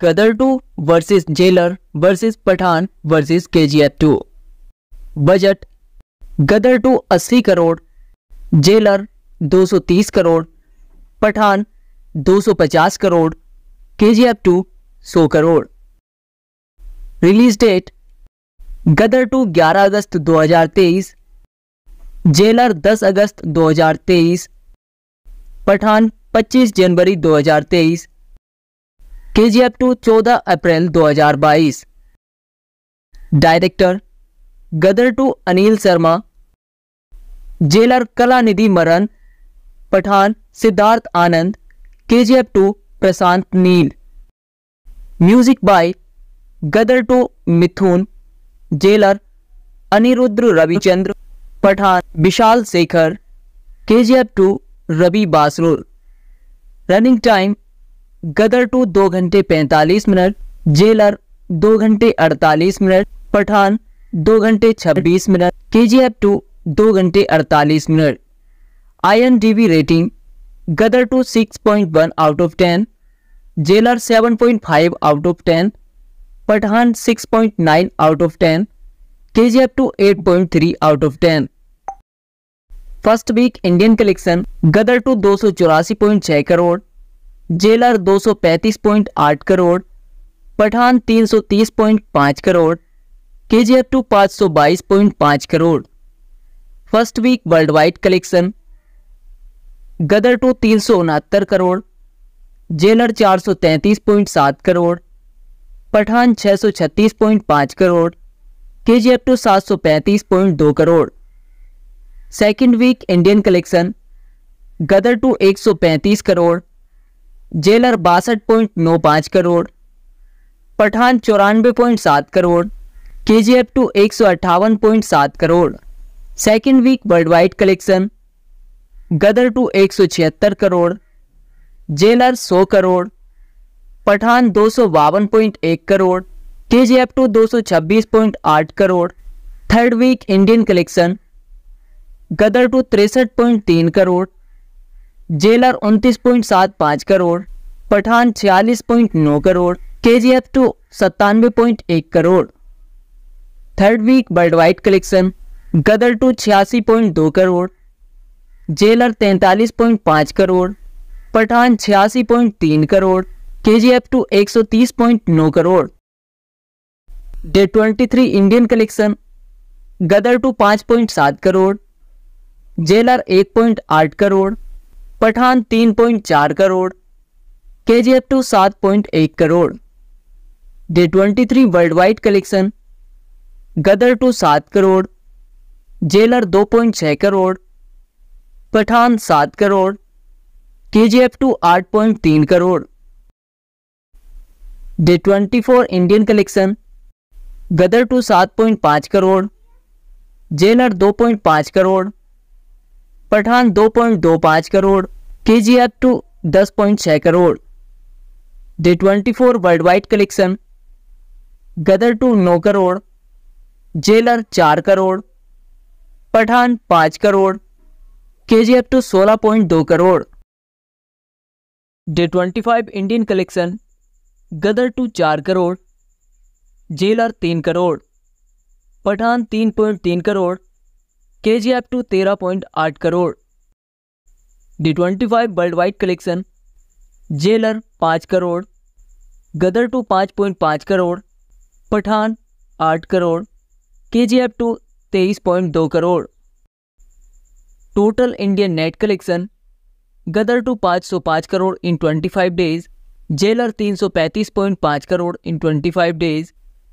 गदर two versus Jailer versus Pathaan versus K G F two budget Gadar two 80 crore Jailer 230 crore Pathaan 250 crore K G F two सौ crore release date Gadar two 11 अगस्त 2023 जेलर 10 अगस्त 2023 पठान 25 जनवरी 2023 K G F two चौदह अप्रैल 2022 director Gadar two Anil Sharma Jailer Kalanithi Maran Pathaan Siddharth Anand K G F two Prashanth Neel music by Gadar to Mithun Jailer Anirudh Ravichandra Pathaan Vishal Shekhar K G F two Ravi Basrur running time Gadar two दो घंटे पैंतालीस minute jailer दो घंटे अड़तालीस मिनट पठान दो घंटे छब्बीस मिनट के जी एफ टू दो घंटे अड़तालीस minute I N D B rating Gadar two six point one out of ten Jailer seven point five out of ten Pathaan six point nine out of ten K G F two eight point three out of ten first week Indian collection Gadar two दो सौ चौरासी point छह crore Jailer 235.8 crore Pathaan 330.5 crore K G F two पाँच crore first week world wide collection Gadar two तीन सौ उनहत्तर crore Jailer 433.7 crore Pathaan 636.5 crore K G F two सात crore second week Indian collection Gadar two 135 crore Jailer बासठ पॉइंट नौ पाँच करोड़ पठान चौरानवे पॉइंट सात crore K G F to एक सौ अट्ठावन पॉइंट सात crore second week world wide collection Gadar two एक सौ छिहत्तर करोड़ जेलर सौ करोड़ पठान दो सौ बावन पॉइंट एक crore K G F to दो सौ छब्बीस पॉइंट आठ crore third week Indian collection Gadar two तिरसठ पॉइंट तीन करोड़ जेलर उनतीस पॉइंट सात पाँच करोड़ पठान छियालीस पॉइंट नौ crore K G F two सत्तानवे पॉइंट एक crore third week world wide collection Gadar two छियासी पॉइंट दो करोड़ जेलर तैंतालीस पॉइंट पाँच करोड़ पठान छियासी पॉइंट तीन crore K G F to एक सौ तीस पॉइंट नौ crore day twenty three Indian collection Gadar two पाँच पॉइंट सात करोड़ जेलर एक पॉइंट आठ करोड़ पठान तीन पॉइंट चार crore K G F two सात पॉइंट एक crore day twenty three world wide collection Gadar two सात करोड़ जेलर दो पॉइंट छः करोड़ पठान सात crore K G F two आठ पॉइंट तीन crore day twenty four Indian collection Gadar two सात पॉइंट पाँच करोड़ जेलर दो पॉइंट पाँच crore Pathan 2.25 crore K G F two दस पॉइंट छः crore day 24 world wide collection Gadar two नौ करोड़ जेलर चार करोड़ पठान पाँच crore K G F two सोलह पॉइंट दो crore day 25 Indian collection Gadar two चार करोड़ जेलर तीन करोड़ पठान तीन पॉइंट तीन crore K G F two तेरह पॉइंट आठ crore day twenty five world wide collection Jailer पाँच करोड़ गदर टू पाँच पॉइंट पाँच करोड़ पठान आठ crore K G F two तेईस पॉइंट दो crore total Indian net collection Gadar two पाँच सौ पाँच crore in twenty five days Jailer तीन सौ पैंतीस पॉइंट पाँच crore in twenty five days